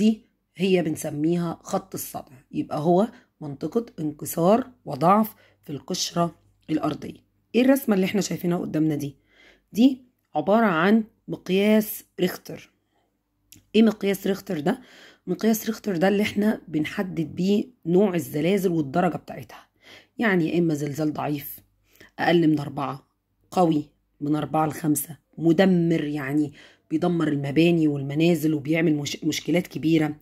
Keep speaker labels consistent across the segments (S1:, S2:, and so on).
S1: دي هي بنسميها خط الصدع يبقى هو منطقة انكسار وضعف في القشرة الأرضية ايه الرسمة اللي احنا شايفينها قدامنا دي دي عبارة عن مقياس ريختر ايه مقياس ريختر ده مقياس ريختر ده اللي احنا بنحدد بيه نوع الزلازل والدرجة بتاعتها يعني يا اما زلزال ضعيف اقل من أربعة قوي من أربعة لخمسة مدمر يعني بيدمر المباني والمنازل وبيعمل مش مشكلات كبيرة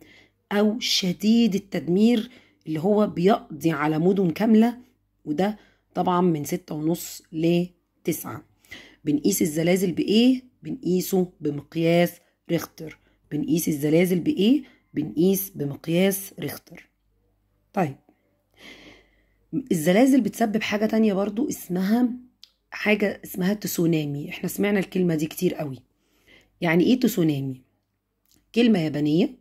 S1: أو شديد التدمير اللي هو بيقضي على مدن كاملة وده طبعا من ستة ونص لتسعة بنقيس الزلازل بإيه؟ بنقيسه بمقياس ريختر بنقيس الزلازل بإيه؟ بنقيس بمقياس ريختر طيب الزلازل بتسبب حاجة تانية برضو اسمها حاجة اسمها تسونامي احنا سمعنا الكلمة دي كتير قوي يعني ايه تسونامي كلمة يابانية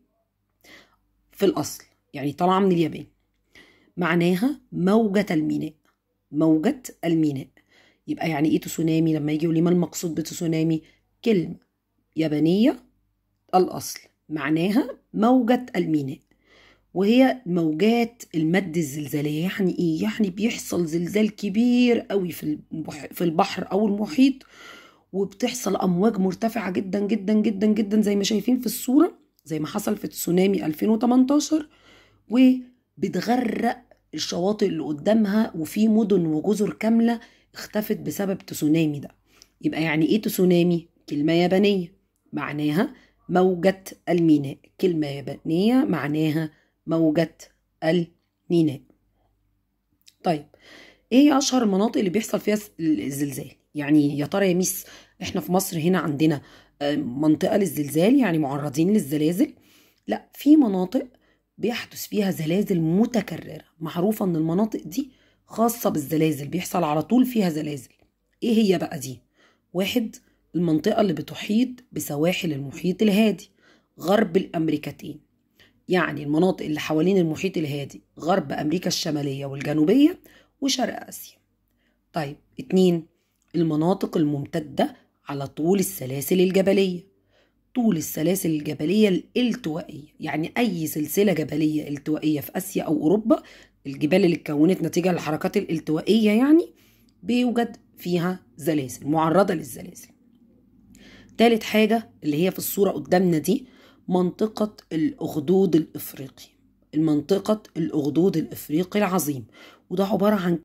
S1: في الأصل يعني طالعة من اليابان معناها موجة الميناء موجة الميناء يبقى يعني ايه تسونامي لما يجي لي ما المقصود بتسونامي كلمة يابانية الأصل معناها موجة الميناء وهي موجات المد الزلزالية يعني ايه؟ يعني بيحصل زلزال كبير قوي في البحر أو المحيط وبتحصل امواج مرتفعه جدا جدا جدا جدا زي ما شايفين في الصوره زي ما حصل في تسونامي 2018 وبتغرق الشواطئ اللي قدامها وفي مدن وجزر كامله اختفت بسبب تسونامي ده يبقى يعني ايه تسونامي كلمه يابانيه معناها موجه الميناء كلمه يابانيه معناها موجه الميناء طيب ايه اشهر المناطق اللي بيحصل فيها الزلزال يعني يا ترى يا ميس احنا في مصر هنا عندنا آه، منطقة للزلزال يعني معرضين للزلازل لا في مناطق بيحدث فيها زلازل متكررة معروفة ان المناطق دي خاصة بالزلازل بيحصل على طول فيها زلازل ايه هي بقى دي واحد المنطقة اللي بتحيط بسواحل المحيط الهادي غرب الأمريكتين يعني المناطق اللي حوالين المحيط الهادي غرب أمريكا الشمالية والجنوبية وشرق آسيا طيب اتنين المناطق الممتدة على طول السلاسل الجبلية طول السلاسل الجبلية الالتوائية يعني أي سلسلة جبلية التوائية في آسيا أو أوروبا الجبال اللي اتكونت نتيجة للحركات الالتوائية يعني بيوجد فيها زلازل معرضة للزلازل تالت حاجة اللي هي في الصورة قدامنا دي منطقة الأخدود الإفريقي منطقة الأخدود الإفريقي العظيم وده عبارة عن